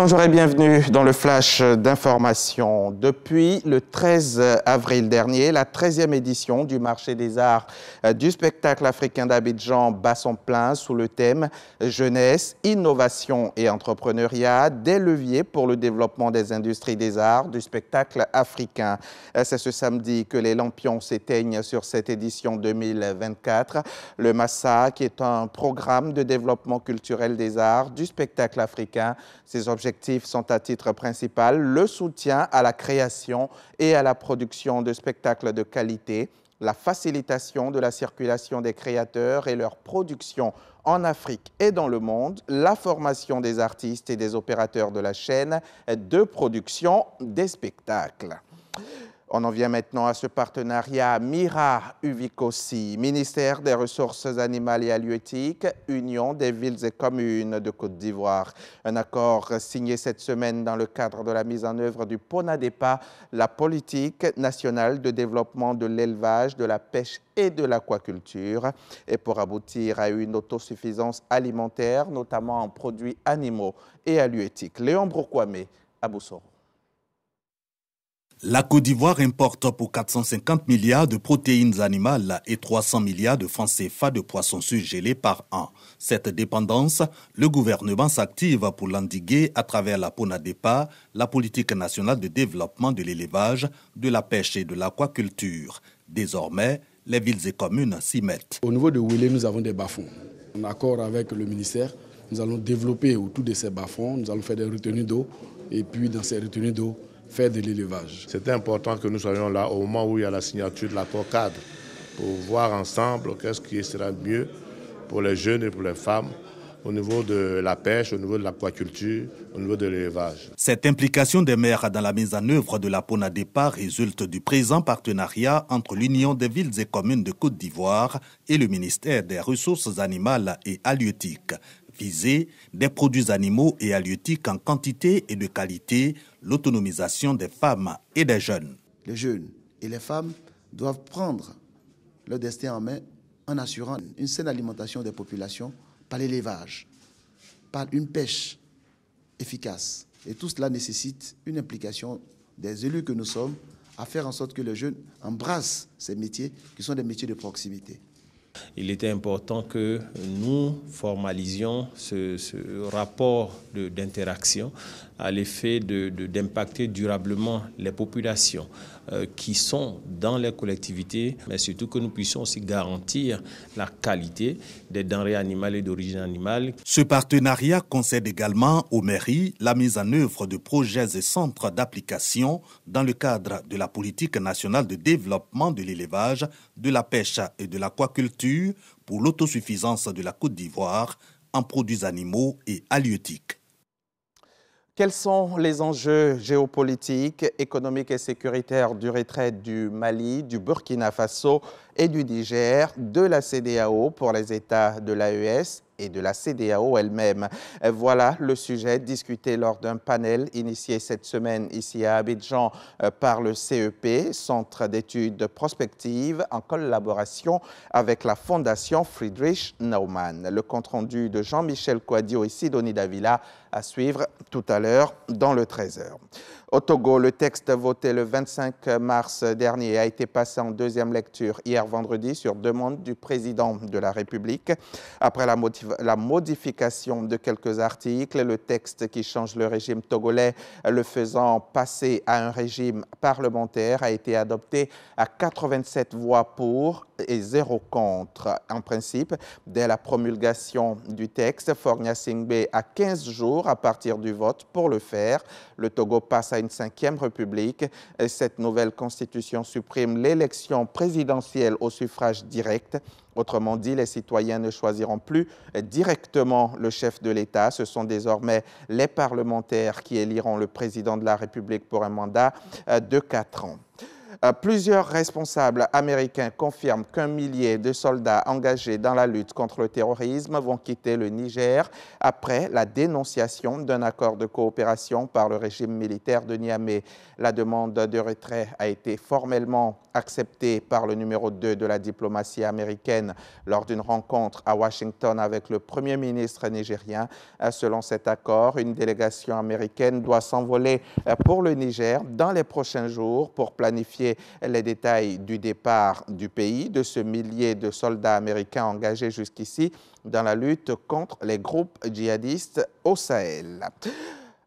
Bonjour et bienvenue dans le flash d'information. Depuis le 13 avril dernier, la 13e édition du marché des arts euh, du spectacle africain d'Abidjan bat son plein sous le thème Jeunesse, innovation et entrepreneuriat, des leviers pour le développement des industries des arts du spectacle africain. Euh, C'est ce samedi que les lampions s'éteignent sur cette édition 2024. Le Massa, qui est un programme de développement culturel des arts du spectacle africain, ses objectifs objectifs sont à titre principal le soutien à la création et à la production de spectacles de qualité, la facilitation de la circulation des créateurs et leur production en Afrique et dans le monde, la formation des artistes et des opérateurs de la chaîne de production des spectacles. On en vient maintenant à ce partenariat MIRA-UVICOSI, ministère des Ressources animales et halieutiques, Union des villes et communes de Côte d'Ivoire. Un accord signé cette semaine dans le cadre de la mise en œuvre du PONADEPA, la politique nationale de développement de l'élevage, de la pêche et de l'aquaculture. Et pour aboutir à une autosuffisance alimentaire, notamment en produits animaux et halieutiques. Léon Brokwame, à la Côte d'Ivoire importe pour 450 milliards de protéines animales et 300 milliards de francs CFA de poissons surgelés par an. Cette dépendance, le gouvernement s'active pour l'endiguer à travers la PONADEPA, la politique nationale de développement de l'élevage, de la pêche et de l'aquaculture. Désormais, les villes et communes s'y mettent. Au niveau de Ouélé, nous avons des bas En accord avec le ministère, nous allons développer autour de ces bas nous allons faire des retenues d'eau et puis dans ces retenues d'eau, fait de l'élevage. C'est important que nous soyons là au moment où il y a la signature de l'accord cadre pour voir ensemble qu'est-ce qui sera mieux pour les jeunes et pour les femmes au niveau de la pêche, au niveau de l'aquaculture, au niveau de l'élevage. Cette implication des maires dans la mise en œuvre de la PONA départ résulte du présent partenariat entre l'Union des villes et communes de Côte d'Ivoire et le ministère des Ressources animales et halieutiques des produits animaux et halieutiques en quantité et de qualité, l'autonomisation des femmes et des jeunes. Les jeunes et les femmes doivent prendre leur destin en main en assurant une saine alimentation des populations par l'élevage, par une pêche efficace. Et tout cela nécessite une implication des élus que nous sommes à faire en sorte que les jeunes embrassent ces métiers qui sont des métiers de proximité il était important que nous formalisions ce, rapport d'interaction à l'effet d'impacter durablement les populations euh, qui sont dans les collectivités, mais surtout que nous puissions aussi garantir la qualité des denrées animales et d'origine animale. Ce partenariat concède également aux mairies la mise en œuvre de projets et centres d'application dans le cadre de la politique nationale de développement de l'élevage, de la pêche et de l'aquaculture pour l'autosuffisance de la Côte d'Ivoire en produits animaux et halieutiques. Quels sont les enjeux géopolitiques, économiques et sécuritaires du retrait du Mali, du Burkina Faso et du DGR de la CDAO pour les États de l'AES et de la CDAO elle-même. Voilà le sujet discuté lors d'un panel initié cette semaine ici à Abidjan euh, par le CEP, Centre d'études prospectives, en collaboration avec la Fondation Friedrich Naumann. Le compte-rendu de Jean-Michel Coadio et Sidoni Davila à suivre tout à l'heure dans le 13h. Au Togo, le texte voté le 25 mars dernier a été passé en deuxième lecture hier vendredi sur demande du président de la République. Après la, modification de quelques articles, le texte qui change le régime togolais, le faisant passer à un régime parlementaire a été adopté à 87 voix pour et zéro contre. En principe, dès la promulgation du texte, Fornia Singbe a 15 jours à partir du vote pour le faire. Le Togo passe à une cinquième république. Cette nouvelle constitution supprime l'élection présidentielle au suffrage direct Autrement dit, les citoyens ne choisiront plus directement le chef de l'État. Ce sont désormais les parlementaires qui éliront le président de la République pour un mandat euh, de quatre ans. Euh, plusieurs responsables américains confirment qu'un millier de soldats engagés dans la lutte contre le terrorisme vont quitter le Niger après la dénonciation d'un accord de coopération par le régime militaire de Niamey. La demande de retrait a été formellement acceptée par le numéro 2 de la diplomatie américaine lors d'une rencontre à Washington avec le premier ministre nigérien. Euh, selon cet accord, une délégation américaine doit s'envoler euh, pour le Niger dans les prochains jours pour planifier les détails du départ du pays, de ce millier de soldats américains engagés jusqu'ici dans la lutte contre les groupes djihadistes au Sahel.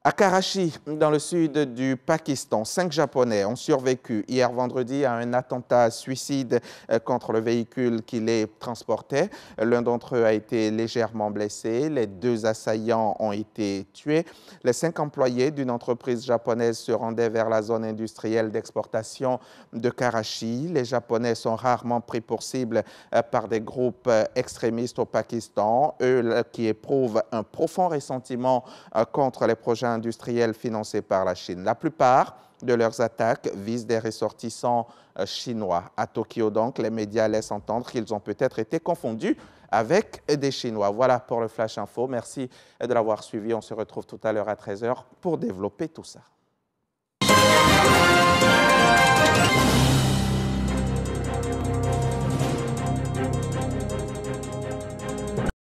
À Karachi, dans le sud du Pakistan, cinq Japonais ont survécu hier vendredi à un attentat suicide euh, contre le véhicule qui les transportait. L'un d'entre eux a été légèrement blessé. Les deux assaillants ont été tués. Les cinq employés d'une entreprise japonaise se rendaient vers la zone industrielle d'exportation de Karachi. Les Japonais sont rarement pris pour cible euh, par des groupes euh, extrémistes au Pakistan, eux qui éprouvent un profond ressentiment contre les projets industriels financés par la Chine. La plupart de leurs attaques visent des ressortissants euh, chinois. À Tokyo, donc, les médias laissent entendre qu'ils ont peut-être été confondus avec des Chinois. Voilà pour le Flash Info. Merci de l'avoir suivi. On se retrouve tout à l'heure à 13h pour développer tout ça.